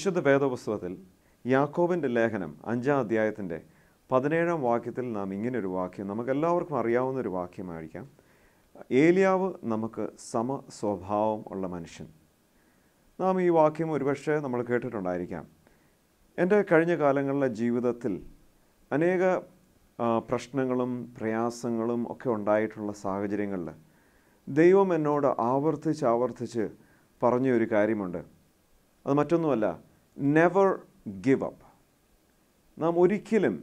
വിശുദ്ധ വേദപുസ്തകത്തിൽ യാക്കോബിൻ്റെ ലേഖനം അഞ്ചാം അധ്യായത്തിൻ്റെ പതിനേഴാം വാക്യത്തിൽ നാം ഇങ്ങനൊരു വാക്യം നമുക്കെല്ലാവർക്കും അറിയാവുന്ന ഒരു വാക്യമായിരിക്കാം ഏലിയാവ് നമുക്ക് സമ സ്വഭാവം ഉള്ള മനുഷ്യൻ നാം ഈ വാക്യം ഒരുപക്ഷെ നമ്മൾ കേട്ടിട്ടുണ്ടായിരിക്കാം എൻ്റെ കഴിഞ്ഞ കാലങ്ങളിലെ ജീവിതത്തിൽ അനേക പ്രശ്നങ്ങളും പ്രയാസങ്ങളും ഒക്കെ ഉണ്ടായിട്ടുള്ള സാഹചര്യങ്ങളിൽ ദൈവം എന്നോട് ആവർത്തിച്ച് ആവർത്തിച്ച് പറഞ്ഞൊരു ഒരു കാര്യമുണ്ട് അത് മറ്റൊന്നുമല്ല നെവർ ഗിവ് അപ്പ് നാം ഒരിക്കലും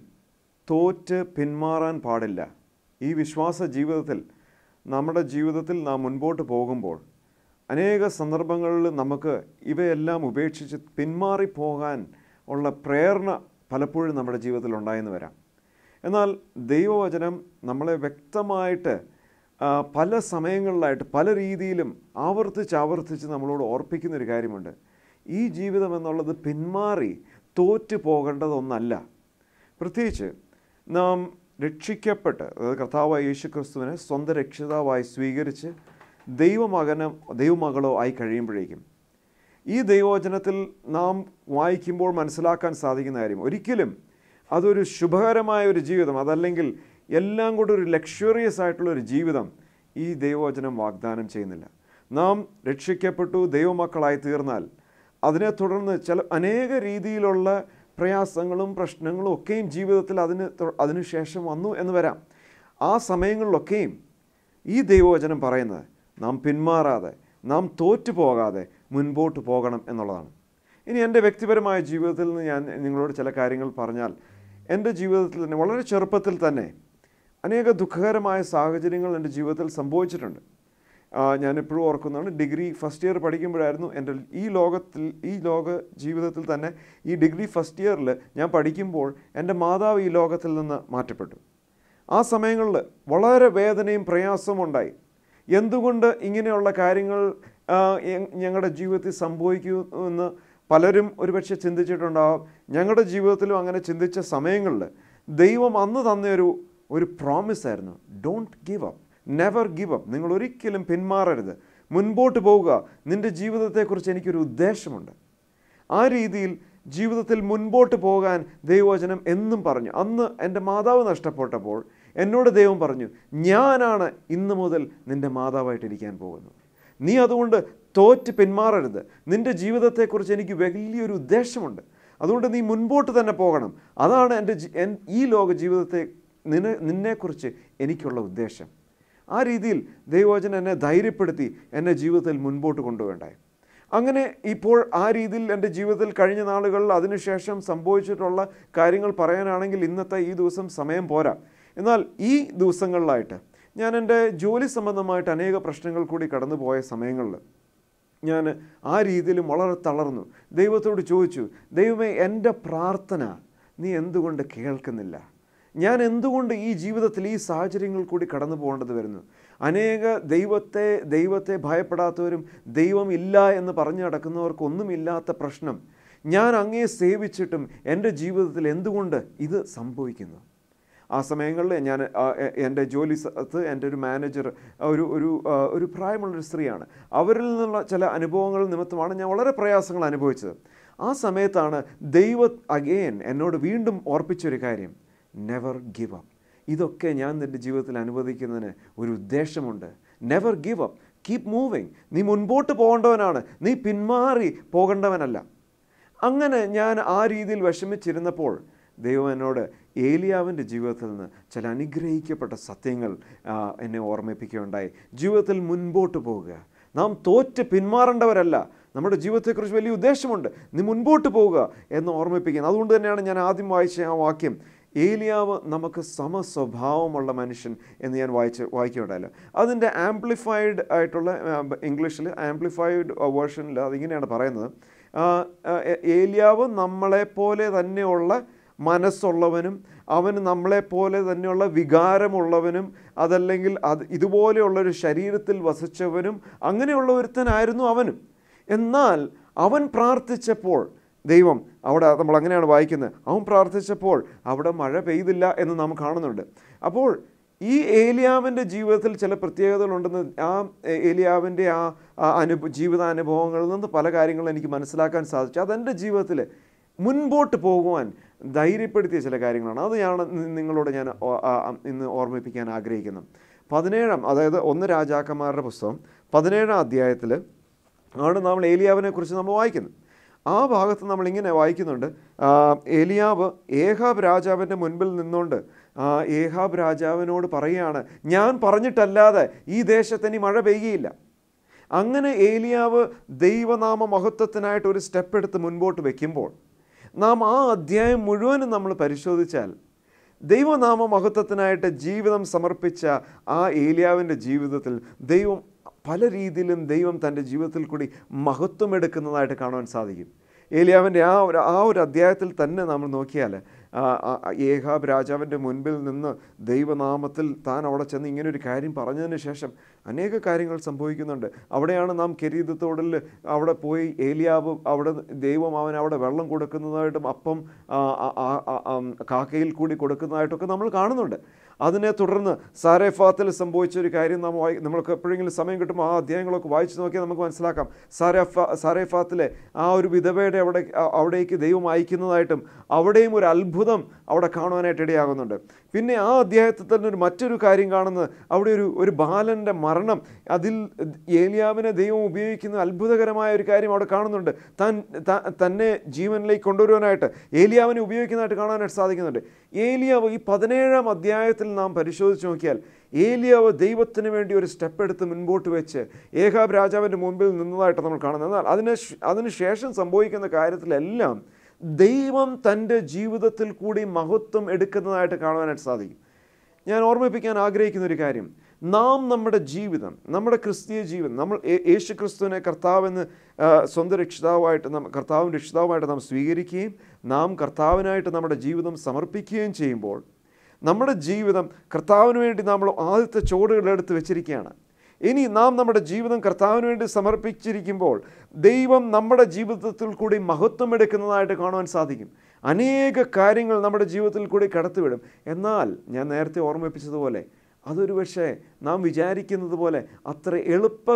തോറ്റ് പിന്മാറാൻ പാടില്ല ഈ വിശ്വാസ ജീവിതത്തിൽ നമ്മുടെ ജീവിതത്തിൽ നാം മുൻപോട്ട് പോകുമ്പോൾ അനേക സന്ദർഭങ്ങളിൽ നമുക്ക് ഇവയെല്ലാം ഉപേക്ഷിച്ച് പിന്മാറിപ്പോകാൻ ഉള്ള പ്രേരണ പലപ്പോഴും നമ്മുടെ ജീവിതത്തിൽ ഉണ്ടായെന്ന് വരാം എന്നാൽ ദൈവവചനം നമ്മളെ വ്യക്തമായിട്ട് പല സമയങ്ങളിലായിട്ട് പല രീതിയിലും ആവർത്തിച്ച് ആവർത്തിച്ച് നമ്മളോട് ഓർപ്പിക്കുന്നൊരു കാര്യമുണ്ട് ഈ ജീവിതം എന്നുള്ളത് പിന്മാറി തോറ്റു പോകേണ്ടതൊന്നല്ല പ്രത്യേകിച്ച് നാം രക്ഷിക്കപ്പെട്ട് അതായത് കർത്താവായ യേശു ക്രിസ്തുവിനെ സ്വന്തം രക്ഷിതാവായി സ്വീകരിച്ച് ദൈവമകനോ ദൈവമകളോ ആയി കഴിയുമ്പോഴേക്കും ഈ ദൈവവചനത്തിൽ നാം വായിക്കുമ്പോൾ മനസ്സിലാക്കാൻ സാധിക്കുന്ന കാര്യം ഒരിക്കലും അതൊരു ശുഭകരമായ ഒരു ജീവിതം അതല്ലെങ്കിൽ എല്ലാം കൂടെ ഒരു ലക്ഷറിയസ് ആയിട്ടുള്ളൊരു ജീവിതം ഈ ദൈവവചനം വാഗ്ദാനം ചെയ്യുന്നില്ല നാം രക്ഷിക്കപ്പെട്ടു ദൈവമക്കളായി തീർന്നാൽ അതിനെ തുടർന്ന് ചില അനേക രീതിയിലുള്ള പ്രയാസങ്ങളും പ്രശ്നങ്ങളും ഒക്കെയും ജീവിതത്തിൽ അതിന് അതിനുശേഷം വന്നു എന്ന് വരാം ആ സമയങ്ങളിലൊക്കെയും ഈ ദൈവവചനം പറയുന്നത് നാം പിന്മാറാതെ നാം തോറ്റു പോകാതെ മുൻപോട്ട് പോകണം എന്നുള്ളതാണ് ഇനി എൻ്റെ വ്യക്തിപരമായ ജീവിതത്തിൽ നിന്ന് ഞാൻ നിങ്ങളോട് ചില കാര്യങ്ങൾ പറഞ്ഞാൽ എൻ്റെ ജീവിതത്തിൽ തന്നെ വളരെ ചെറുപ്പത്തിൽ തന്നെ അനേക ദുഃഖകരമായ സാഹചര്യങ്ങൾ എൻ്റെ ജീവിതത്തിൽ സംഭവിച്ചിട്ടുണ്ട് ഞാനെപ്പോഴും ഓർക്കുന്നതാണ് ഡിഗ്രി ഫസ്റ്റ് ഇയർ പഠിക്കുമ്പോഴായിരുന്നു എൻ്റെ ഈ ലോകത്തിൽ ഈ ലോക ജീവിതത്തിൽ തന്നെ ഈ ഡിഗ്രി ഫസ്റ്റ് ഇയറിൽ ഞാൻ പഠിക്കുമ്പോൾ എൻ്റെ മാതാവ് ഈ ലോകത്തിൽ നിന്ന് മാറ്റപ്പെട്ടു ആ സമയങ്ങളിൽ വളരെ വേദനയും പ്രയാസവും ഉണ്ടായി എന്തുകൊണ്ട് ഇങ്ങനെയുള്ള കാര്യങ്ങൾ ഞങ്ങളുടെ ജീവിതത്തിൽ എന്ന് പലരും ഒരുപക്ഷെ ചിന്തിച്ചിട്ടുണ്ടാവാം ഞങ്ങളുടെ ജീവിതത്തിലും അങ്ങനെ ചിന്തിച്ച സമയങ്ങളിൽ ദൈവം അന്ന് തന്നെയൊരു ഒരു പ്രോമിസ് ആയിരുന്നു don't give up never give up നിങ്ങൾ ഒരിക്കലും പിന്മാറരുത് മുൻപോട്ട് പോവുക നിൻ്റെ ജീവിതത്തെക്കുറിച്ച് എനിക്കൊരു ഉദ്ദേശമുണ്ട് ആ രീതിയിൽ ജീവിതത്തിൽ മുൻപോട്ട് പോകാൻ ദൈവവചനം എന്നും പറഞ്ഞു അന്ന് എൻ്റെ മാതാവ് നഷ്ടപ്പെട്ടപ്പോൾ എന്നോട് ദൈവം പറഞ്ഞു ഞാനാണ് ഇന്നു മുതൽ നിൻ്റെ മാതാവായിട്ടിരിക്കാൻ പോകുന്നത് നീ അതുകൊണ്ട് തോറ്റ് പിന്മാറരുത് നിൻ്റെ ജീവിതത്തെക്കുറിച്ച് എനിക്ക് വലിയൊരു ഉദ്ദേശമുണ്ട് അതുകൊണ്ട് നീ മുൻപോട്ട് തന്നെ പോകണം അതാണ് എൻ്റെ ഈ ലോക ജീവിതത്തെ നിന്നെ നിന്നെക്കുറിച്ച് എനിക്കുള്ള ഉദ്ദേശം ആ രീതിയിൽ ദൈവവചനം എന്നെ ധൈര്യപ്പെടുത്തി എൻ്റെ ജീവിതത്തിൽ മുൻപോട്ട് കൊണ്ടുപോകണ്ടായി അങ്ങനെ ഇപ്പോൾ ആ രീതിയിൽ എൻ്റെ ജീവിതത്തിൽ കഴിഞ്ഞ നാളുകളിൽ അതിനുശേഷം സംഭവിച്ചിട്ടുള്ള കാര്യങ്ങൾ പറയാനാണെങ്കിൽ ഇന്നത്തെ ഈ ദിവസം സമയം പോരാ എന്നാൽ ഈ ദിവസങ്ങളിലായിട്ട് ഞാൻ എൻ്റെ ജോലി സംബന്ധമായിട്ട് അനേക പ്രശ്നങ്ങൾ കൂടി കടന്നുപോയ സമയങ്ങളിൽ ഞാൻ ആ രീതിയിൽ വളരെ തളർന്നു ദൈവത്തോട് ചോദിച്ചു ദൈവമേ എൻ്റെ പ്രാർത്ഥന നീ എന്തുകൊണ്ട് കേൾക്കുന്നില്ല ഞാൻ എന്തുകൊണ്ട് ഈ ജീവിതത്തിൽ ഈ സാഹചര്യങ്ങൾ കൂടി കടന്നു പോകേണ്ടത് വരുന്നു അനേക ദൈവത്തെ ദൈവത്തെ ഭയപ്പെടാത്തവരും ദൈവം ഇല്ല എന്ന് പറഞ്ഞു നടക്കുന്നവർക്കൊന്നുമില്ലാത്ത പ്രശ്നം ഞാൻ അങ്ങേ സേവിച്ചിട്ടും എൻ്റെ ജീവിതത്തിൽ എന്തുകൊണ്ട് ഇത് സംഭവിക്കുന്നു ആ സമയങ്ങളിൽ ഞാൻ എൻ്റെ ജോലി സ്ഥലത്ത് എൻ്റെ ഒരു മാനേജർ ഒരു ഒരു ഒരു പ്രായമുള്ളൊരു സ്ത്രീയാണ് അവരിൽ നിന്നുള്ള ചില അനുഭവങ്ങൾ നിമിത്തമാണ് ഞാൻ വളരെ പ്രയാസങ്ങൾ അനുഭവിച്ചത് ആ സമയത്താണ് ദൈവ അഗെയിൻ എന്നോട് വീണ്ടും ഓർപ്പിച്ചൊരു കാര്യം നെവർ ഗിവ് അപ്പ് ഇതൊക്കെ ഞാൻ നിൻ്റെ ജീവിതത്തിൽ അനുവദിക്കുന്നതിന് ഒരു ഉദ്ദേശമുണ്ട് never give up keep moving നീ മുൻപോട്ട് പോകേണ്ടവനാണ് നീ പിന്മാറി പോകേണ്ടവനല്ല അങ്ങനെ ഞാൻ ആ രീതിയിൽ വിഷമിച്ചിരുന്നപ്പോൾ ദൈവം എന്നോട് ഏലിയാവിൻ്റെ ജീവിതത്തിൽ നിന്ന് ചില അനുഗ്രഹിക്കപ്പെട്ട സത്യങ്ങൾ എന്നെ ഓർമ്മിപ്പിക്കുകയുണ്ടായി ജീവിതത്തിൽ മുൻപോട്ട് പോവുക നാം തോറ്റ് പിന്മാറേണ്ടവരല്ല നമ്മുടെ ജീവിതത്തെക്കുറിച്ച് വലിയ ഉദ്ദേശമുണ്ട് നീ മുൻപോട്ട് പോവുക എന്ന് ഓർമ്മിപ്പിക്കുന്നത് അതുകൊണ്ട് തന്നെയാണ് ഞാൻ ആദ്യം വായിച്ച ആ വാക്യം ഏലിയാവ് നമുക്ക് സമസ്വഭാവമുള്ള മനുഷ്യൻ എന്ന് ഞാൻ വായിച്ച് വായിക്കുകയുണ്ടായല്ലോ അതിൻ്റെ ആംപ്ലിഫൈഡ് ആയിട്ടുള്ള ഇംഗ്ലീഷിൽ ആംപ്ലിഫൈഡ് വേർഷനിൽ അതിങ്ങനെയാണ് പറയുന്നത് ഏലിയാവ് നമ്മളെപ്പോലെ തന്നെയുള്ള മനസ്സുള്ളവനും അവന് നമ്മളെപ്പോലെ തന്നെയുള്ള വികാരമുള്ളവനും അതല്ലെങ്കിൽ അത് ഇതുപോലെയുള്ളൊരു ശരീരത്തിൽ വസിച്ചവനും അങ്ങനെയുള്ള ഒരുത്തനായിരുന്നു അവനും എന്നാൽ അവൻ പ്രാർത്ഥിച്ചപ്പോൾ ദൈവം അവിടെ നമ്മൾ അങ്ങനെയാണ് വായിക്കുന്നത് അവൻ പ്രാർത്ഥിച്ചപ്പോൾ അവിടെ മഴ പെയ്തില്ല എന്ന് നാം കാണുന്നുണ്ട് അപ്പോൾ ഈ ഏലിയാവിൻ്റെ ജീവിതത്തിൽ ചില പ്രത്യേകതകളുണ്ടെന്ന് ആ ഏലിയാവിൻ്റെ ആ അനുഭവ ജീവിതാനുഭവങ്ങളിൽ നിന്ന് പല കാര്യങ്ങളും എനിക്ക് മനസ്സിലാക്കാൻ സാധിച്ചു അതെൻ്റെ ജീവിതത്തിൽ മുൻപോട്ട് പോകുവാൻ ധൈര്യപ്പെടുത്തിയ ചില കാര്യങ്ങളാണ് അത് ഞാൻ നിങ്ങളോട് ഞാൻ ഇന്ന് ഓർമ്മിപ്പിക്കാൻ ആഗ്രഹിക്കുന്നു പതിനേഴാം അതായത് ഒന്ന് രാജാക്കന്മാരുടെ പുസ്തകം പതിനേഴാം അധ്യായത്തിൽ ആണ് നമ്മൾ ഏലിയാവിനെ കുറിച്ച് നമ്മൾ വായിക്കുന്നത് ആ ഭാഗത്ത് നമ്മളിങ്ങനെ വായിക്കുന്നുണ്ട് ഏലിയാവ് ഏഹാബ് രാജാവിൻ്റെ മുൻപിൽ നിന്നുകൊണ്ട് ഏഹാബ് രാജാവിനോട് പറയുകയാണ് ഞാൻ പറഞ്ഞിട്ടല്ലാതെ ഈ ദേശത്തിന് മഴ പെയ്യുകയില്ല അങ്ങനെ ഏലിയാവ് ദൈവനാമ മഹത്വത്തിനായിട്ട് ഒരു സ്റ്റെപ്പ് എടുത്ത് മുൻപോട്ട് വയ്ക്കുമ്പോൾ നാം ആ അധ്യായം മുഴുവനും നമ്മൾ പരിശോധിച്ചാൽ ദൈവനാമ മഹത്വത്തിനായിട്ട് ജീവിതം സമർപ്പിച്ച ആ ഏലിയാവിൻ്റെ ജീവിതത്തിൽ ദൈവം പല രീതിയിലും ദൈവം തൻ്റെ ജീവിതത്തിൽ കൂടി മഹത്വം എടുക്കുന്നതായിട്ട് കാണുവാൻ സാധിക്കും ഏലിയാവിൻ്റെ ആ ഒരു ആ ഒരു അധ്യായത്തിൽ തന്നെ നമ്മൾ നോക്കിയാൽ ഏഹാബ് രാജാവിൻ്റെ മുൻപിൽ നിന്ന് ദൈവനാമത്തിൽ താൻ അവിടെ ചെന്ന് ഇങ്ങനെ ഒരു കാര്യം പറഞ്ഞതിന് ശേഷം അനേക കാര്യങ്ങൾ സംഭവിക്കുന്നുണ്ട് അവിടെയാണ് നാം കെരീതത്തോടൽ അവിടെ പോയി ഏലിയാവ് അവിടെ ദൈവം അവൻ അവിടെ വെള്ളം കൊടുക്കുന്നതായിട്ടും അപ്പം കാക്കയിൽ കൂടി കൊടുക്കുന്നതായിട്ടൊക്കെ നമ്മൾ കാണുന്നുണ്ട് അതിനെ തുടർന്ന് സംഭവിച്ച ഒരു കാര്യം നാം വായി നമ്മൾക്ക് എപ്പോഴെങ്കിലും സമയം കിട്ടുമ്പോൾ ആ അധ്യായങ്ങളൊക്കെ വായിച്ചു നോക്കിയാൽ നമുക്ക് മനസ്സിലാക്കാം സാരേഫാ സാരേഫാത്തിലെ ആ ഒരു വിധവയുടെ അവിടെ അവിടേക്ക് ദൈവം അയക്കുന്നതായിട്ടും അവിടെയും ഒരു അത്ഭുതം അവിടെ കാണുവാനായിട്ട് ഇടയാകുന്നുണ്ട് പിന്നെ ആ അദ്ദേഹത്തിൽ തന്നെ ഒരു മറ്റൊരു കാര്യം കാണുന്നത് അവിടെ ഒരു ഒരു ബാലൻ്റെ മരണം അതിൽ ഏലിയാവിനെ ദൈവം ഉപയോഗിക്കുന്ന അത്ഭുതകരമായ ഒരു കാര്യം അവിടെ കാണുന്നുണ്ട് താൻ തന്നെ ജീവനിലേക്ക് കൊണ്ടുവരുവാനായിട്ട് ഏലിയാവിനെ ഉപയോഗിക്കുന്നതായിട്ട് കാണാനായിട്ട് സാധിക്കുന്നുണ്ട് ഏലിയാവ് ഈ പതിനേഴാം അധ്യായത്തിൽ നാം പരിശോധിച്ച് നോക്കിയാൽ ഏലിയാവ് ദൈവത്തിന് വേണ്ടി ഒരു സ്റ്റെപ്പ് എടുത്ത് മുൻപോട്ട് വെച്ച് ഏകാബ് രാജാവിൻ്റെ മുമ്പിൽ നിന്നതായിട്ട് നമ്മൾ കാണുന്നത് എന്നാൽ അതിന് അതിനുശേഷം സംഭവിക്കുന്ന കാര്യത്തിലെല്ലാം ദൈവം തൻ്റെ ജീവിതത്തിൽ കൂടി മഹത്വം എടുക്കുന്നതായിട്ട് കാണുവാനായിട്ട് സാധിക്കും ഞാൻ ഓർമ്മിപ്പിക്കാൻ ആഗ്രഹിക്കുന്ന ഒരു കാര്യം നാം നമ്മുടെ ജീവിതം നമ്മുടെ ക്രിസ്തീയ ജീവിതം നമ്മൾ യേശു ക്രിസ്തുവിനെ കർത്താവെന്ന് സ്വന്തം രക്ഷിതാവായിട്ട് നാം കർത്താവും രക്ഷിതാവുമായിട്ട് നാം സ്വീകരിക്കുകയും നാം കർത്താവിനായിട്ട് നമ്മുടെ ജീവിതം സമർപ്പിക്കുകയും ചെയ്യുമ്പോൾ നമ്മുടെ ജീവിതം കർത്താവിന് വേണ്ടി നമ്മൾ ആദ്യത്തെ ചുവടുകളെടുത്ത് വെച്ചിരിക്കുകയാണ് ഇനി നാം നമ്മുടെ ജീവിതം കർത്താവിന് വേണ്ടി സമർപ്പിച്ചിരിക്കുമ്പോൾ ദൈവം നമ്മുടെ ജീവിതത്തിൽ കൂടി മഹത്വം എടുക്കുന്നതായിട്ട് കാണുവാൻ സാധിക്കും അനേക കാര്യങ്ങൾ നമ്മുടെ ജീവിതത്തിൽ കൂടി കടത്തിവിടും എന്നാൽ ഞാൻ നേരത്തെ ഓർമ്മിപ്പിച്ചതുപോലെ അതൊരു പക്ഷേ നാം വിചാരിക്കുന്നത് പോലെ അത്ര എളുപ്പ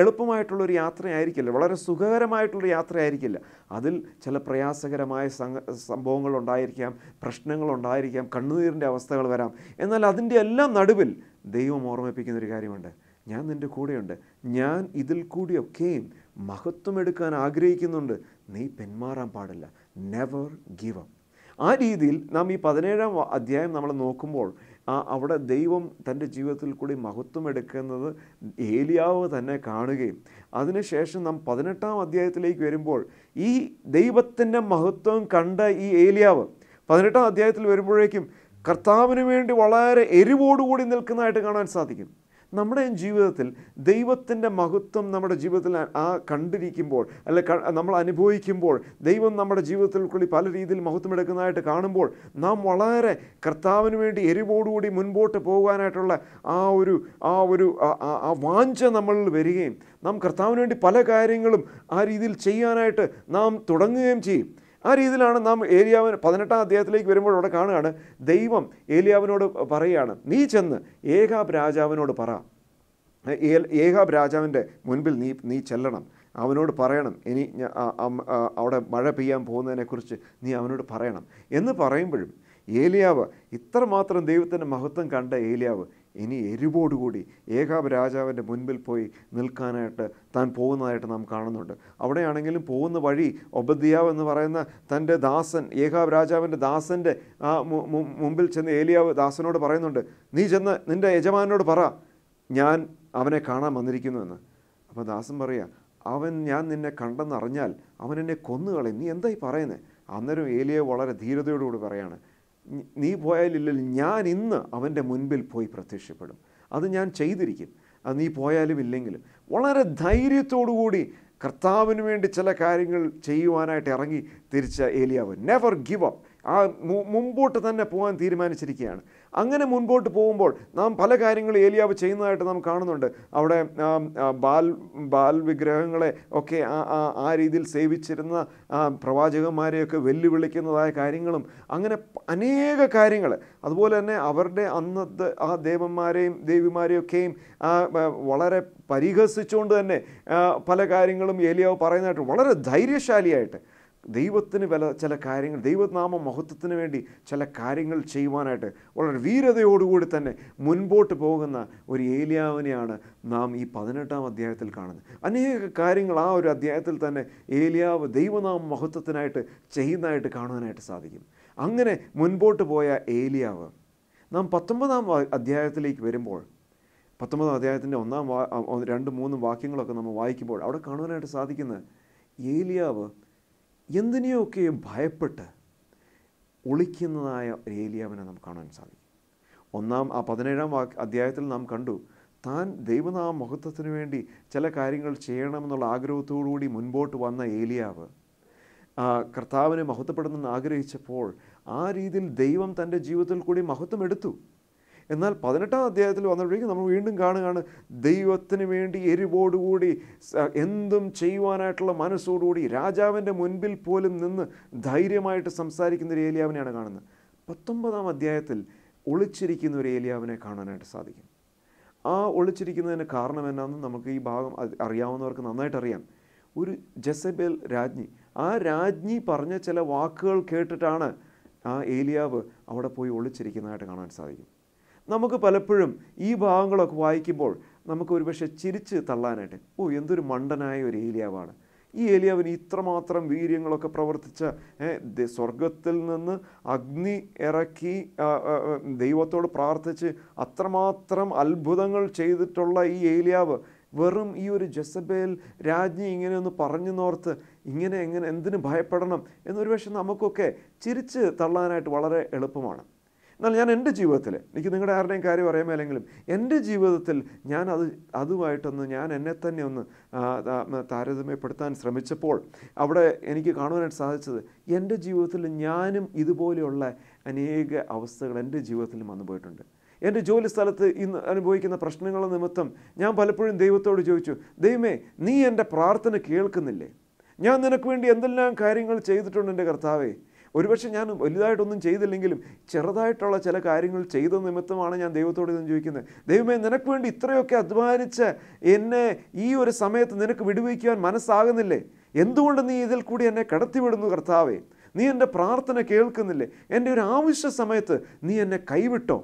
എളുപ്പമായിട്ടുള്ളൊരു യാത്രയായിരിക്കില്ല വളരെ സുഖകരമായിട്ടുള്ളൊരു യാത്രയായിരിക്കില്ല അതിൽ ചില പ്രയാസകരമായ സംഭവങ്ങൾ ഉണ്ടായിരിക്കാം പ്രശ്നങ്ങൾ ഉണ്ടായിരിക്കാം കണ്ണുനീരിൻ്റെ അവസ്ഥകൾ വരാം എന്നാൽ അതിൻ്റെ എല്ലാം നടുവിൽ ദൈവം ഓർമ്മിപ്പിക്കുന്നൊരു കാര്യമുണ്ട് ഞാൻ നിൻ്റെ കൂടെയുണ്ട് ഞാൻ ഇതിൽ കൂടിയൊക്കെയും മഹത്വം എടുക്കാൻ ആഗ്രഹിക്കുന്നുണ്ട് നീ പെന്മാറാൻ പാടില്ല നെവർ ഗിവ് അപ്പ് ആ രീതിയിൽ നാം ഈ പതിനേഴാം അധ്യായം നമ്മൾ നോക്കുമ്പോൾ ആ അവിടെ ദൈവം തൻ്റെ ജീവിതത്തിൽ കൂടി മഹത്വം എടുക്കുന്നത് ഏലിയാവ് തന്നെ കാണുകയും അതിനുശേഷം നാം പതിനെട്ടാം അധ്യായത്തിലേക്ക് വരുമ്പോൾ ഈ ദൈവത്തിൻ്റെ മഹത്വം കണ്ട ഈ ഏലിയാവ് പതിനെട്ടാം അധ്യായത്തിൽ വരുമ്പോഴേക്കും കർത്താവിന് വേണ്ടി വളരെ എരിവോടുകൂടി നിൽക്കുന്നതായിട്ട് കാണാൻ സാധിക്കും നമ്മുടെയും ജീവിതത്തിൽ ദൈവത്തിൻ്റെ മഹത്വം നമ്മുടെ ജീവിതത്തിൽ ആ കണ്ടിരിക്കുമ്പോൾ അല്ലെ നമ്മൾ അനുഭവിക്കുമ്പോൾ ദൈവം നമ്മുടെ ജീവിതത്തിൽ ഉൾക്കൊള്ളി പല രീതിയിൽ മഹത്വം എടുക്കുന്നതായിട്ട് കാണുമ്പോൾ നാം വളരെ കർത്താവിന് വേണ്ടി എരിവോടുകൂടി മുൻപോട്ട് പോകാനായിട്ടുള്ള ആ ഒരു ആ ഒരു ആ വാഞ്ച നമ്മളിൽ വരികയും നാം കർത്താവിന് വേണ്ടി പല കാര്യങ്ങളും ആ രീതിയിൽ ചെയ്യാനായിട്ട് നാം തുടങ്ങുകയും ചെയ്യും ആ രീതിയിലാണ് നാം ഏലിയാവിന് പതിനെട്ടാം അദ്ദേഹത്തിലേക്ക് വരുമ്പോൾ അവിടെ കാണുകയാണ് ദൈവം ഏലിയാവിനോട് പറയുകയാണ് നീ ചെന്ന് ഏകാബ് രാജാവിനോട് പറ ഏകാബ് രാജാവിൻ്റെ മുൻപിൽ നീ നീ ചെല്ലണം അവനോട് പറയണം ഇനി അവിടെ മഴ പെയ്യാൻ പോകുന്നതിനെക്കുറിച്ച് നീ അവനോട് പറയണം എന്ന് പറയുമ്പോഴും ഏലിയാവ് ഇത്രമാത്രം ദൈവത്തിൻ്റെ മഹത്വം കണ്ട ഏലിയാവ് ഇനി എരിവോടുകൂടി ഏകാബ് രാജാവിൻ്റെ മുൻപിൽ പോയി നിൽക്കാനായിട്ട് താൻ പോകുന്നതായിട്ട് നാം കാണുന്നുണ്ട് അവിടെയാണെങ്കിലും പോകുന്ന വഴി ഒബദ്യാവ് എന്ന് പറയുന്ന തൻ്റെ ദാസൻ ഏകാബ് രാജാവിൻ്റെ ദാസൻ്റെ ആ മുമ്പിൽ ചെന്ന് ഏലിയാവ് ദാസനോട് പറയുന്നുണ്ട് നീ ചെന്ന് നിൻ്റെ യജമാനോട് പറ ഞാൻ അവനെ കാണാൻ വന്നിരിക്കുന്നുവെന്ന് അപ്പോൾ ദാസൻ പറയുക അവൻ ഞാൻ നിന്നെ കണ്ടെന്നറിഞ്ഞാൽ അവൻ എന്നെ കൊന്നുകളയും നീ എന്തായി പറയുന്നത് അന്നേരം ഏലിയ വളരെ ധീരതയോടുകൂടി പറയാണ് നീ പോയാലില്ലല്ലോ ഞാൻ ഇന്ന് അവൻ്റെ മുൻപിൽ പോയി പ്രത്യക്ഷപ്പെടും അത് ഞാൻ ചെയ്തിരിക്കും അത് നീ പോയാലും ഇല്ലെങ്കിലും വളരെ ധൈര്യത്തോടുകൂടി കർത്താവിന് വേണ്ടി ചില കാര്യങ്ങൾ ചെയ്യുവാനായിട്ട് ഇറങ്ങി തിരിച്ച ഏലിയാവ് നെവർ ഗിവ് അപ്പ് ആ മുമ്പോട്ട് തന്നെ പോകാൻ തീരുമാനിച്ചിരിക്കുകയാണ് അങ്ങനെ മുൻപോട്ട് പോകുമ്പോൾ നാം പല കാര്യങ്ങൾ ഏലിയാവ് ചെയ്യുന്നതായിട്ട് നാം കാണുന്നുണ്ട് അവിടെ ബാൽ ബാൽ വിഗ്രഹങ്ങളെ ഒക്കെ ആ രീതിയിൽ സേവിച്ചിരുന്ന പ്രവാചകന്മാരെയൊക്കെ വെല്ലുവിളിക്കുന്നതായ കാര്യങ്ങളും അങ്ങനെ അനേക കാര്യങ്ങൾ അതുപോലെ തന്നെ അവരുടെ അന്നത്തെ ആ ദേവന്മാരെയും ദേവിമാരെയൊക്കെയും വളരെ പരിഹസിച്ചുകൊണ്ട് തന്നെ പല കാര്യങ്ങളും ഏലിയാവ് പറയുന്നതായിട്ട് വളരെ ധൈര്യശാലിയായിട്ട് ദൈവത്തിന് വില ചില കാര്യങ്ങൾ ദൈവനാമ മഹത്വത്തിന് വേണ്ടി ചില കാര്യങ്ങൾ ചെയ്യുവാനായിട്ട് വളരെ വീരതയോടുകൂടി തന്നെ മുൻപോട്ട് പോകുന്ന ഒരു ഏലിയാവിനെയാണ് നാം ഈ പതിനെട്ടാം അധ്യായത്തിൽ കാണുന്നത് അനേക കാര്യങ്ങൾ ആ ഒരു അധ്യായത്തിൽ തന്നെ ഏലിയാവ് ദൈവനാമ മഹത്വത്തിനായിട്ട് ചെയ്യുന്നതായിട്ട് കാണുവാനായിട്ട് സാധിക്കും അങ്ങനെ മുൻപോട്ട് പോയ ഏലിയാവ് നാം പത്തൊമ്പതാം അധ്യായത്തിലേക്ക് വരുമ്പോൾ പത്തൊമ്പതാം അധ്യായത്തിൻ്റെ ഒന്നാം രണ്ട് മൂന്നും വാക്യങ്ങളൊക്കെ നമ്മൾ വായിക്കുമ്പോൾ അവിടെ കാണുവാനായിട്ട് സാധിക്കുന്നത് ഏലിയാവ് എന്തിനെയൊക്കെ ഭയപ്പെട്ട് ഒളിക്കുന്നതായ ഏലിയാവിനെ നമുക്ക് കാണാൻ സാധിക്കും ഒന്നാം ആ പതിനേഴാം വാക്ക് അധ്യായത്തിൽ നാം കണ്ടു താൻ ദൈവനാമ മഹത്വത്തിന് വേണ്ടി ചില കാര്യങ്ങൾ ചെയ്യണമെന്നുള്ള ആഗ്രഹത്തോടുകൂടി മുൻപോട്ട് വന്ന ഏലിയാവ് കർത്താവിനെ മഹത്വപ്പെടുന്നെന്ന് ആഗ്രഹിച്ചപ്പോൾ ആ രീതിയിൽ ദൈവം തൻ്റെ ജീവിതത്തിൽ കൂടി മഹത്വം എടുത്തു എന്നാൽ പതിനെട്ടാം അധ്യായത്തിൽ വന്നപ്പോഴേക്കും നമ്മൾ വീണ്ടും കാണുകയാണ് ദൈവത്തിന് വേണ്ടി എരിവോടുകൂടി എന്തും ചെയ്യുവാനായിട്ടുള്ള മനസ്സോടുകൂടി രാജാവിൻ്റെ മുൻപിൽ പോലും നിന്ന് ധൈര്യമായിട്ട് സംസാരിക്കുന്ന ഒരു ഏലിയാവിനെയാണ് കാണുന്നത് പത്തൊമ്പതാം അധ്യായത്തിൽ ഒളിച്ചിരിക്കുന്ന ഒരു ഏലിയാവിനെ കാണാനായിട്ട് സാധിക്കും ആ ഒളിച്ചിരിക്കുന്നതിന് കാരണം എന്നാന്ന് നമുക്ക് ഈ ഭാഗം അറിയാവുന്നവർക്ക് നന്നായിട്ട് അറിയാം ഒരു ജസബേൽ രാജ്ഞി ആ രാജ്ഞി പറഞ്ഞ ചില വാക്കുകൾ കേട്ടിട്ടാണ് ആ ഏലിയാവ് അവിടെ പോയി ഒളിച്ചിരിക്കുന്നതായിട്ട് കാണാൻ സാധിക്കും നമുക്ക് പലപ്പോഴും ഈ ഭാഗങ്ങളൊക്കെ വായിക്കുമ്പോൾ നമുക്ക് ഒരുപക്ഷെ ചിരിച്ച് തള്ളാനായിട്ട് ഓ എന്തൊരു മണ്ടനായ ഒരു ഏലിയാവാണ് ഈ ഏലിയാവിന് ഇത്രമാത്രം വീര്യങ്ങളൊക്കെ പ്രവർത്തിച്ച സ്വർഗത്തിൽ നിന്ന് അഗ്നി ഇറക്കി ദൈവത്തോട് പ്രാർത്ഥിച്ച് അത്രമാത്രം അത്ഭുതങ്ങൾ ചെയ്തിട്ടുള്ള ഈ ഏലിയാവ് വെറും ഈ ഒരു ജസബേൽ രാജ്ഞി ഇങ്ങനെ ഒന്ന് പറഞ്ഞു നോർത്ത് ഇങ്ങനെ എങ്ങനെ എന്തിനു ഭയപ്പെടണം എന്നൊരു പക്ഷെ നമുക്കൊക്കെ ചിരിച്ച് തള്ളാനായിട്ട് വളരെ എളുപ്പമാണ് എന്നാൽ ഞാൻ എൻ്റെ ജീവിതത്തിൽ എനിക്ക് നിങ്ങളുടെ ആരുടെയും കാര്യം അറിയാമല്ലെങ്കിലും എൻ്റെ ജീവിതത്തിൽ ഞാൻ അത് അതുമായിട്ടൊന്ന് ഞാൻ എന്നെ തന്നെ ഒന്ന് താരതമ്യപ്പെടുത്താൻ ശ്രമിച്ചപ്പോൾ അവിടെ എനിക്ക് കാണുവാനായിട്ട് സാധിച്ചത് എൻ്റെ ജീവിതത്തിൽ ഞാനും ഇതുപോലെയുള്ള അനേക അവസ്ഥകൾ എൻ്റെ ജീവിതത്തിലും വന്നു പോയിട്ടുണ്ട് എൻ്റെ ജോലി സ്ഥലത്ത് ഇന്ന് അനുഭവിക്കുന്ന പ്രശ്നങ്ങൾ നിമിത്തം ഞാൻ പലപ്പോഴും ദൈവത്തോട് ചോദിച്ചു ദൈവമേ നീ എൻ്റെ പ്രാർത്ഥന കേൾക്കുന്നില്ലേ ഞാൻ നിനക്ക് വേണ്ടി എന്തെല്ലാം കാര്യങ്ങൾ ചെയ്തിട്ടുണ്ട് എൻ്റെ കർത്താവേ ഒരുപക്ഷെ ഞാൻ വലുതായിട്ടൊന്നും ചെയ്തില്ലെങ്കിലും ചെറുതായിട്ടുള്ള ചില കാര്യങ്ങൾ ചെയ്ത നിമിത്തമാണ് ഞാൻ ദൈവത്തോട് ഇതെന്ന് ചോദിക്കുന്നത് ദൈവമേ നിനക്ക് വേണ്ടി ഇത്രയൊക്കെ അധ്വാനിച്ച് എന്നെ ഈ ഒരു സമയത്ത് നിനക്ക് വിടുവയ്ക്കുവാൻ മനസ്സാകുന്നില്ലേ എന്തുകൊണ്ട് നീ ഇതിൽ കൂടി എന്നെ കടത്തിവിടുന്നു കർത്താവേ നീ എൻ്റെ പ്രാർത്ഥന കേൾക്കുന്നില്ലേ എൻ്റെ ഒരു ആവശ്യ സമയത്ത് നീ എന്നെ കൈവിട്ടോ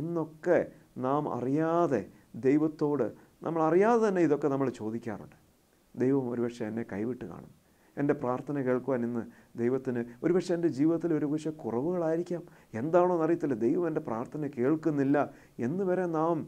എന്നൊക്കെ നാം അറിയാതെ ദൈവത്തോട് നമ്മൾ അറിയാതെ തന്നെ ഇതൊക്കെ നമ്മൾ ചോദിക്കാറുണ്ട് ദൈവം ഒരുപക്ഷെ എന്നെ കൈവിട്ട് കാണും എൻ്റെ പ്രാർത്ഥന കേൾക്കുവാൻ ഇന്ന് ദൈവത്തിന് ഒരുപക്ഷെ എൻ്റെ ജീവിതത്തിൽ ഒരുപക്ഷെ കുറവുകളായിരിക്കാം എന്താണോന്ന് അറിയത്തില്ല ദൈവം എൻ്റെ പ്രാർത്ഥന കേൾക്കുന്നില്ല എന്ന് വരെ നാം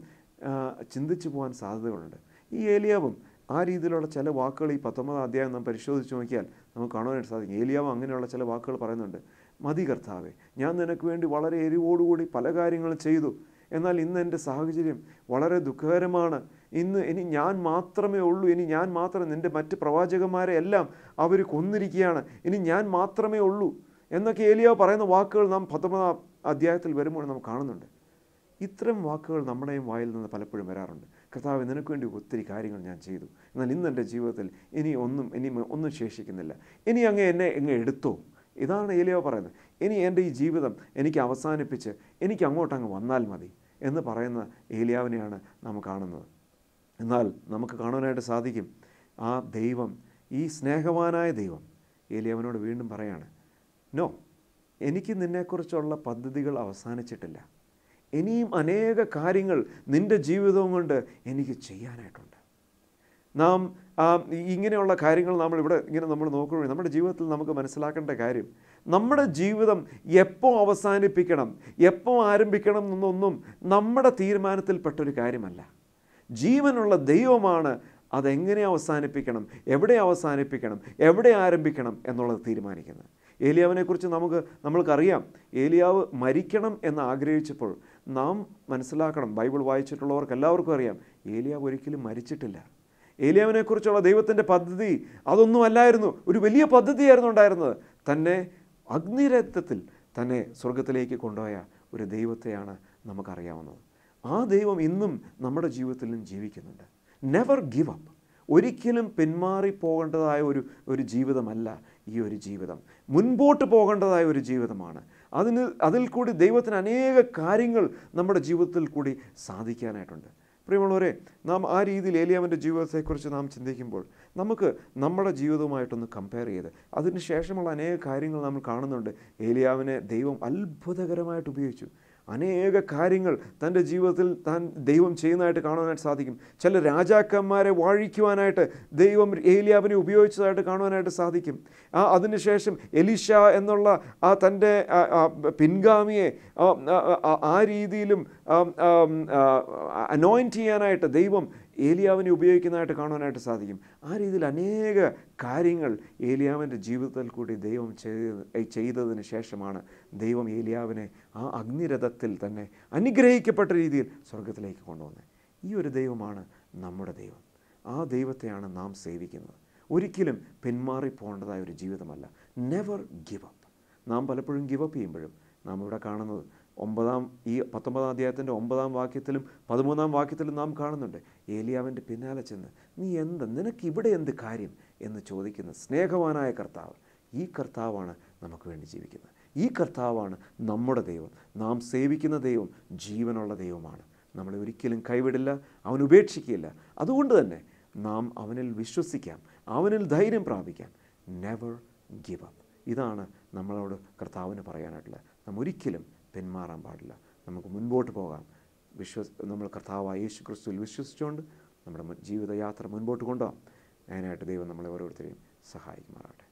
ചിന്തിച്ചു പോകാൻ സാധ്യതകളുണ്ട് ഈ ഏലിയാവും ആ രീതിയിലുള്ള ചില വാക്കുകൾ ഈ പത്തൊമ്പതാം അധ്യായം നാം പരിശോധിച്ച് നോക്കിയാൽ നമുക്ക് കാണുവാനായിട്ട് സാധിക്കും ഏലിയാവും അങ്ങനെയുള്ള ചില വാക്കുകൾ പറയുന്നുണ്ട് മതി കർത്താവെ ഞാൻ നിനക്ക് വേണ്ടി വളരെ എരിവോടുകൂടി പല കാര്യങ്ങളും ചെയ്തു എന്നാൽ ഇന്ന് എൻ്റെ സാഹചര്യം വളരെ ദുഃഖകരമാണ് ഇന്ന് ഇനി ഞാൻ മാത്രമേ ഉള്ളൂ ഇനി ഞാൻ മാത്രം നിൻ്റെ മറ്റ് പ്രവാചകന്മാരെ എല്ലാം അവർ കൊന്നിരിക്കുകയാണ് ഇനി ഞാൻ മാത്രമേ ഉള്ളൂ എന്നൊക്കെ ഏലിയാവ് പറയുന്ന വാക്കുകൾ നാം പത്തൊമ്പതാം അധ്യായത്തിൽ വരുമ്പോൾ നാം കാണുന്നുണ്ട് ഇത്തരം വാക്കുകൾ നമ്മുടെയും വായിൽ നിന്ന് പലപ്പോഴും വരാറുണ്ട് കർത്താവ് നിനക്ക് വേണ്ടി ഒത്തിരി കാര്യങ്ങൾ ഞാൻ ചെയ്തു എന്നാൽ ഇന്ന് എൻ്റെ ജീവിതത്തിൽ ഇനി ഒന്നും ഇനി ഒന്നും ശേഷിക്കുന്നില്ല ഇനി അങ്ങ് എന്നെ എങ്ങ് എടുത്തോ ഇതാണ് ഏലിയോ പറയുന്നത് ഇനി എൻ്റെ ഈ ജീവിതം എനിക്ക് അവസാനിപ്പിച്ച് എനിക്ക് അങ്ങോട്ടങ്ങ് വന്നാൽ മതി എന്ന് പറയുന്ന ഏലിയാവിനെയാണ് നാം കാണുന്നത് എന്നാൽ നമുക്ക് കാണുവാനായിട്ട് സാധിക്കും ആ ദൈവം ഈ സ്നേഹവാനായ ദൈവം ഏലിയാവനോട് വീണ്ടും പറയാണ് നോ എനിക്ക് നിന്നെക്കുറിച്ചുള്ള പദ്ധതികൾ അവസാനിച്ചിട്ടില്ല ഇനിയും അനേക കാര്യങ്ങൾ നിൻ്റെ ജീവിതവും കൊണ്ട് എനിക്ക് ചെയ്യാനായിട്ടുണ്ട് നാം ഇങ്ങനെയുള്ള കാര്യങ്ങൾ നമ്മൾ ഇവിടെ ഇങ്ങനെ നമ്മൾ നോക്കുമ്പോൾ നമ്മുടെ ജീവിതത്തിൽ നമുക്ക് മനസ്സിലാക്കേണ്ട കാര്യം നമ്മുടെ ജീവിതം എപ്പോൾ അവസാനിപ്പിക്കണം എപ്പോൾ ആരംഭിക്കണം എന്നൊന്നും നമ്മുടെ തീരുമാനത്തിൽപ്പെട്ടൊരു കാര്യമല്ല ജീവനുള്ള ദൈവമാണ് അതെങ്ങനെ അവസാനിപ്പിക്കണം എവിടെ അവസാനിപ്പിക്കണം എവിടെ ആരംഭിക്കണം എന്നുള്ളത് തീരുമാനിക്കുന്നത് ഏലിയാവിനെക്കുറിച്ച് നമുക്ക് നമ്മൾക്കറിയാം ഏലിയാവ് മരിക്കണം എന്ന് ആഗ്രഹിച്ചപ്പോൾ നാം മനസ്സിലാക്കണം ബൈബിൾ വായിച്ചിട്ടുള്ളവർക്ക് എല്ലാവർക്കും അറിയാം ഏലിയാവ് ഒരിക്കലും മരിച്ചിട്ടില്ല ഏലിയാവിനെക്കുറിച്ചുള്ള ദൈവത്തിൻ്റെ പദ്ധതി അതൊന്നുമല്ലായിരുന്നു ഒരു വലിയ പദ്ധതിയായിരുന്നു ഉണ്ടായിരുന്നത് തന്നെ അഗ്നിരത്വത്തിൽ തന്നെ സ്വർഗത്തിലേക്ക് കൊണ്ടുപോയ ഒരു ദൈവത്തെയാണ് നമുക്കറിയാവുന്നത് ആ ദൈവം ഇന്നും നമ്മുടെ ജീവിതത്തിലും ജീവിക്കുന്നുണ്ട് നെവർ ഗിവ് അപ്പ് ഒരിക്കലും പോകേണ്ടതായ ഒരു ഒരു ജീവിതമല്ല ഈ ഒരു ജീവിതം മുൻപോട്ട് പോകേണ്ടതായ ഒരു ജീവിതമാണ് അതിന് അതിൽ കൂടി ദൈവത്തിന് അനേക കാര്യങ്ങൾ നമ്മുടെ ജീവിതത്തിൽ കൂടി സാധിക്കാനായിട്ടുണ്ട് പ്രിയമുള്ളവരെ നാം ആ രീതിയിൽ ഏലിയാമൻ്റെ ജീവിതത്തെക്കുറിച്ച് നാം ചിന്തിക്കുമ്പോൾ നമുക്ക് നമ്മുടെ ജീവിതവുമായിട്ടൊന്ന് കമ്പയർ ചെയ്ത് ശേഷമുള്ള അനേക കാര്യങ്ങൾ നമ്മൾ കാണുന്നുണ്ട് ഏലിയാവിനെ ദൈവം അത്ഭുതകരമായിട്ട് ഉപയോഗിച്ചു അനേക കാര്യങ്ങൾ തൻ്റെ ജീവിതത്തിൽ താൻ ദൈവം ചെയ്യുന്നതായിട്ട് കാണുവാനായിട്ട് സാധിക്കും ചില രാജാക്കന്മാരെ വാഴിക്കുവാനായിട്ട് ദൈവം ഏലിയാവിനെ ഉപയോഗിച്ചതായിട്ട് കാണുവാനായിട്ട് സാധിക്കും ആ അതിനുശേഷം എലിഷ എന്നുള്ള ആ തൻ്റെ പിൻഗാമിയെ ആ രീതിയിലും അനോയിൻറ്റ് ചെയ്യാനായിട്ട് ദൈവം ഏലിയാവിനെ ഉപയോഗിക്കുന്നതായിട്ട് കാണുവാനായിട്ട് സാധിക്കും ആ രീതിയിൽ അനേക കാര്യങ്ങൾ ഏലിയാവിൻ്റെ ജീവിതത്തിൽ കൂടി ദൈവം ചെയ്ത് ചെയ്തതിന് ശേഷമാണ് ദൈവം ഏലിയാവിനെ ആ അഗ്നിരഥത്തിൽ തന്നെ അനുഗ്രഹിക്കപ്പെട്ട രീതിയിൽ സ്വർഗത്തിലേക്ക് കൊണ്ടുവന്നത് ഈ ഒരു ദൈവമാണ് നമ്മുടെ ദൈവം ആ ദൈവത്തെയാണ് നാം സേവിക്കുന്നത് ഒരിക്കലും പിന്മാറി പോകേണ്ടതായ ഒരു ജീവിതമല്ല നെവർ ഗിവ് അപ്പ് നാം പലപ്പോഴും ഗിവ് അപ്പ് ചെയ്യുമ്പോഴും നാം ഇവിടെ കാണുന്നത് ഒമ്പതാം ഈ പത്തൊമ്പതാം അധ്യായത്തിൻ്റെ ഒമ്പതാം വാക്യത്തിലും പതിമൂന്നാം വാക്യത്തിലും നാം കാണുന്നുണ്ട് ഏലിയാവിൻ്റെ പിന്നാലെ ചെന്ന് നീ എന്ത് നിനക്ക് ഇവിടെ എന്ത് കാര്യം എന്ന് ചോദിക്കുന്ന സ്നേഹവാനായ കർത്താവ് ഈ കർത്താവാണ് നമുക്ക് വേണ്ടി ജീവിക്കുന്നത് ഈ കർത്താവാണ് നമ്മുടെ ദൈവം നാം സേവിക്കുന്ന ദൈവം ജീവനുള്ള ദൈവമാണ് നമ്മളെ ഒരിക്കലും കൈവിടില്ല അവൻ ഉപേക്ഷിക്കില്ല അതുകൊണ്ട് തന്നെ നാം അവനിൽ വിശ്വസിക്കാം അവനിൽ ധൈര്യം പ്രാപിക്കാം നെവർ ഗിവ് അപ്പ് ഇതാണ് നമ്മളോട് കർത്താവിന് പറയാനായിട്ടുള്ളത് നാം ഒരിക്കലും പിന്മാറാൻ പാടില്ല നമുക്ക് മുൻപോട്ട് പോകാം വിശ്വ നമ്മൾ കർത്താവായ യേശു ക്രിസ്തുവിൽ വിശ്വസിച്ചുകൊണ്ട് നമ്മുടെ ജീവിതയാത്ര മുൻപോട്ട് കൊണ്ടുപോകാം അതിനായിട്ട് ദൈവം നമ്മളെ ഓരോരുത്തരെയും സഹായിക്കുമാറാകട്ടെ